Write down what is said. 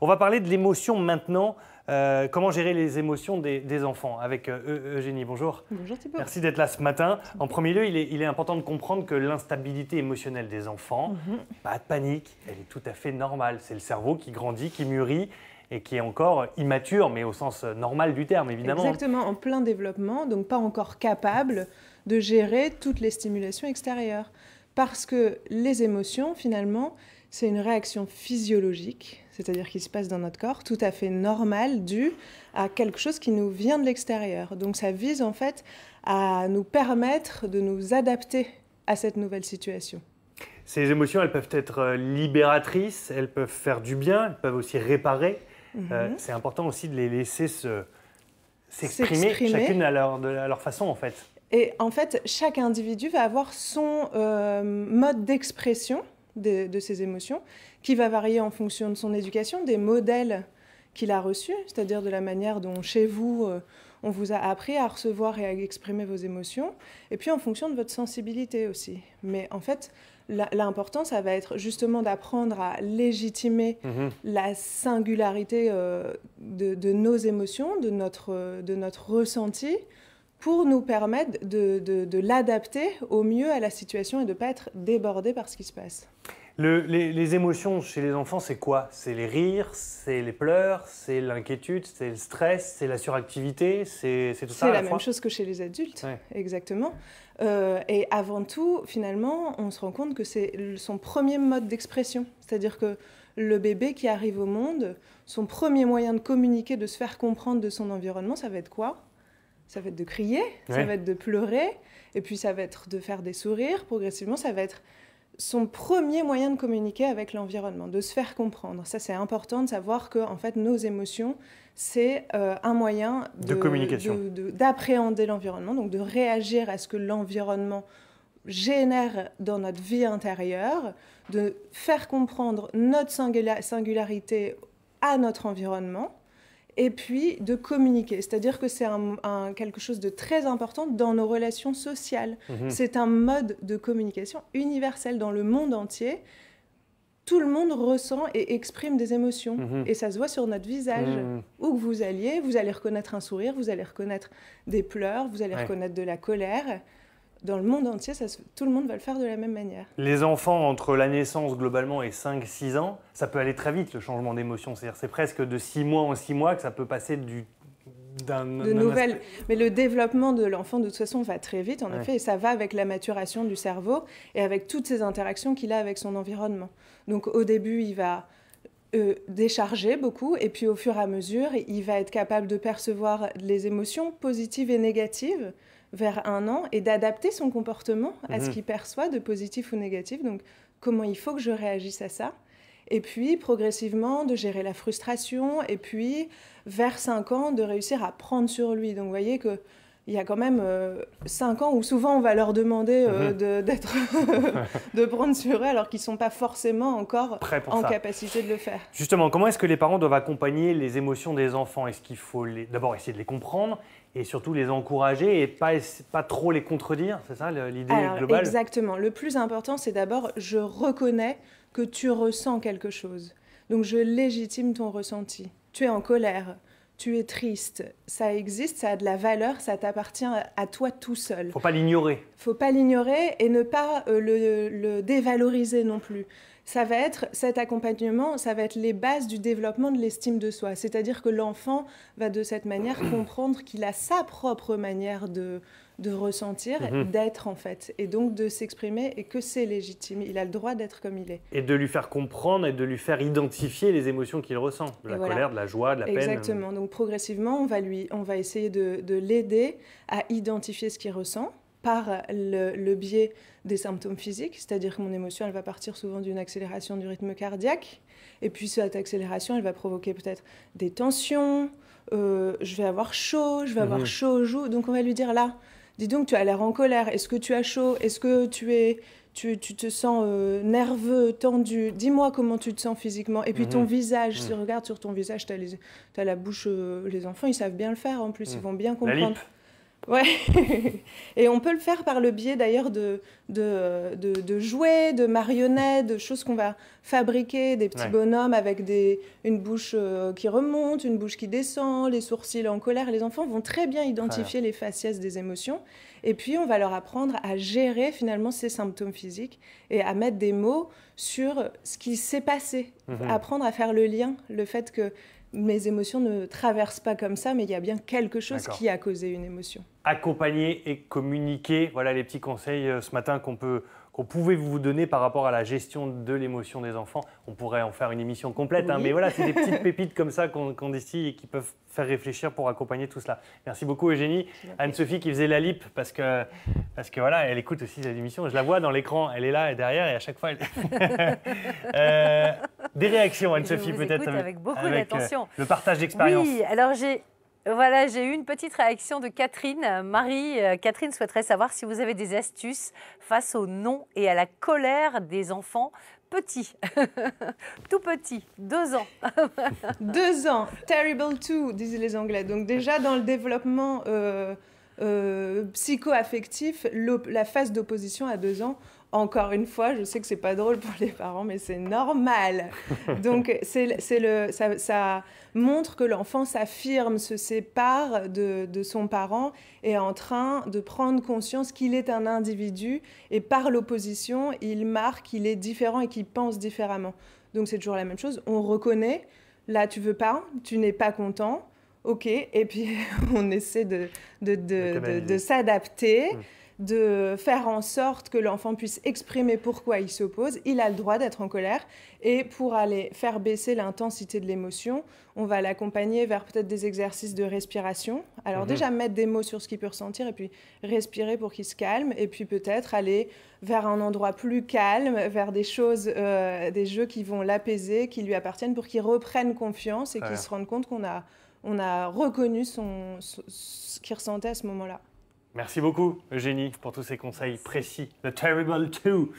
On va parler de l'émotion maintenant. Euh, comment gérer les émotions des, enfants avec euh, Eugénie. Bonjour. Bonjour Merci d'être là ce matin. En premier lieu, il est, important de comprendre que l'instabilité émotionnelle des enfants, mhm. pas de panique, elle est tout à fait normale. C'est le cerveau qui grandit, qui mûrit et qui est encore immature, mais au sens euh, normal du terme, évidemment. Exactement, en plein développement, donc pas encore capable de gérer toutes les stimulations extérieures. Parce que les émotions, finalement, c'est une réaction physiologique, c'est-à-dire qui se passe dans notre corps, tout à fait normale, due à quelque chose qui nous vient de l'extérieur. Donc ça vise en fait à nous permettre de nous adapter à cette nouvelle situation. Ces émotions, elles peuvent être euh, libératrices, elles peuvent faire du bien, elles peuvent aussi réparer. Mhm. Euh, c'est important aussi de les laisser s'exprimer, chacune à leur, façon en fait. Et en fait, chaque individu va avoir son euh, mode d'expression de, ses émotions, qui va varier en fonction de son éducation, des modèles qu'il a reçus, c'est-à-dire de la manière dont chez vous, euh, on vous a appris à recevoir et à exprimer vos émotions, et puis en fonction de votre sensibilité aussi. Mais en fait, l'important, ça va être justement d'apprendre à légitimer mhm. la singularité euh, de, nos émotions, de notre ressenti, pour nous permettre de, l'adapter au mieux à la situation et de ne pas être débordé par ce qui se passe. les, émotions chez les enfants, c'est quoi C'est les rires, c'est les pleurs, c'est l'inquiétude, c'est le stress, c'est la suractivité, c'est tout ça. C'est la, la même chose que chez les adultes, exactement. Euh, et avant tout, finalement, on se rend compte que c'est son premier mode d'expression. C'est-à-dire que le bébé qui arrive au monde, son premier moyen de communiquer, de se faire comprendre de son environnement, ça va être quoi ça va être de crier, ça va être de pleurer, et puis ça va être de faire des sourires. Progressivement, ça va être son premier moyen de communiquer avec l'environnement, de se faire comprendre. Ça, c'est important de savoir que en fait, nos émotions, c'est euh, un moyen de communication, d'appréhender l'environnement, donc de réagir à ce que l'environnement génère dans notre vie intérieure, de faire comprendre notre singularité à notre environnement et puis de communiquer. C'est-à-dire que c'est quelque chose de très important dans nos relations sociales. Mhm. C'est un mode de communication universel dans le monde entier. Tout le monde ressent et exprime des émotions. Mhm. Et ça se voit sur notre visage. Mhm. Où que vous alliez, vous allez reconnaître un sourire, vous allez reconnaître des pleurs, vous allez reconnaître de la colère dans le monde entier, tout le monde va le faire de la même manière. Les enfants, entre la naissance globalement et 5-6 ans, ça peut aller très vite le changement d'émotion. cest presque de 6 mois en 6 mois que ça peut passer du de nouvelles. Mais le développement de l'enfant, de toute façon, va très vite, en effet, et ça va avec la maturation du cerveau et avec toutes ces interactions qu'il a avec son environnement. Donc au début, il va euh, décharger beaucoup, et puis au fur et à mesure, il va être capable de percevoir les émotions positives et négatives vers un an et d'adapter son comportement à ce mhm. qu'il perçoit de positif ou négatif. Donc, comment il faut que je réagisse à ça et puis progressivement de gérer la frustration, et puis vers cinq ans de réussir à prendre sur lui. Donc vous voyez que il y a quand même euh, cinq ans où souvent on va leur demander euh, mhm. de, prendre sur eux alors qu'ils ne sont pas forcément encore en capacité de le faire. Justement, comment est-ce que les parents doivent accompagner les émotions des enfants Est-ce qu'il faut d'abord essayer de les comprendre et surtout les encourager et pas, pas trop les contredire, c'est ça l'idée globale Exactement. Le plus important, c'est d'abord, je reconnais que tu ressens quelque chose. Donc je légitime ton ressenti. Tu es en colère, tu es triste, ça existe, ça a de la valeur, ça t'appartient à toi tout seul. Faut pas l'ignorer. Faut pas l'ignorer et ne pas euh, le dévaloriser non plus ça va être cet accompagnement, ça va être les bases du développement de l'estime de soi. C'est-à-dire que l'enfant va de cette manière comprendre qu'il a sa propre manière de, ressentir, mhm. d'être en fait, et donc de s'exprimer et que c'est légitime. Il a le droit d'être comme il est. Et de lui faire comprendre et de lui faire identifier les émotions qu'il ressent, de la colère, de la joie, de la peine. Exactement. Donc progressivement, on va lui, on va essayer de l'aider à identifier ce qu'il ressent par le, biais des symptômes physiques, c'est-à-dire que mon émotion, elle va partir souvent d'une accélération du rythme cardiaque, et puis cette accélération, elle va provoquer peut-être des tensions, euh, je vais avoir chaud, je vais avoir mhm. chaud aux joues, donc on va lui dire là, dis donc, tu as l'air en colère, est-ce que tu as chaud, est-ce que tu es... Tu, te sens euh, nerveux, tendu. Dis-moi comment tu te sens physiquement. Et puis ton mhm. visage, mhm. si si regarde sur ton visage, tu as, la bouche, euh, les enfants, ils savent bien le faire en plus, ils vont bien comprendre. Ouais. Et on peut le faire par le biais d'ailleurs de, de, de, jouets, de marionnettes, de choses qu'on va fabriquer, des petits bonhommes avec des, une bouche euh, qui remonte, une bouche qui descend, les sourcils en colère. Les enfants vont très bien identifier les faciès des émotions. Et puis on va leur apprendre à gérer finalement ces symptômes physiques et à mettre des mots sur ce qui s'est passé. Mhm. Apprendre à faire le lien, le fait que mes émotions ne traversent pas comme ça, mais il y a bien quelque chose qui a causé une émotion accompagner et communiquer. Voilà les petits conseils euh, ce matin qu'on peut qu'on pouvait vous donner par rapport à la gestion de l'émotion des enfants. On pourrait en faire une émission complète, hein, mais voilà, c'est des petites pépites comme ça qu'on décide et qui peuvent faire réfléchir pour accompagner tout cela. Merci beaucoup Eugénie. Anne-Sophie qui faisait la lip parce que, parce que voilà, elle écoute aussi cette émission. Je la vois dans l'écran, elle est là, et derrière et à chaque fois, elle... Euh, des réactions Anne-Sophie peut-être. Avec, avec beaucoup euh, d'attention. le partage d'expérience. Oui, alors j'ai voilà, j'ai eu une petite réaction de Catherine. Marie, euh, Catherine souhaiterait savoir si vous avez des astuces face au non et à la colère des enfants petits. Tout petits, deux ans. deux ans, terrible two, disent les Anglais. Donc déjà dans le développement euh, euh, psycho-affectif, la phase d'opposition à deux ans, encore une fois, je sais que c'est pas drôle pour les parents, mais c'est normal. Donc, c'est le, ça, montre que l'enfant s'affirme, se sépare de, son parent et est en train de prendre conscience qu'il est un individu et par l'opposition, il marque qu'il est différent et qu'il pense différemment. Donc, c'est toujours la même chose. On reconnaît, là, tu veux pas, tu n'es pas content ok, et puis on essaie de, de, s'adapter. Mm de faire en sorte que l'enfant puisse exprimer pourquoi il s'oppose, il a le droit d'être en colère. Et pour aller faire baisser l'intensité de l'émotion, on va l'accompagner vers peut-être des exercices de respiration. Alors mhm. déjà mettre des mots sur ce qu'il peut ressentir et puis respirer pour qu'il se calme. Et puis peut-être aller vers un endroit plus calme, vers des choses, euh, des jeux qui vont l'apaiser, qui lui appartiennent pour qu'il reprenne confiance et qu'il se rende compte qu'on a on a reconnu son, ce qu'il ressentait à ce moment-là. Merci beaucoup, Eugénie, pour tous ces conseils précis. The Terrible Two.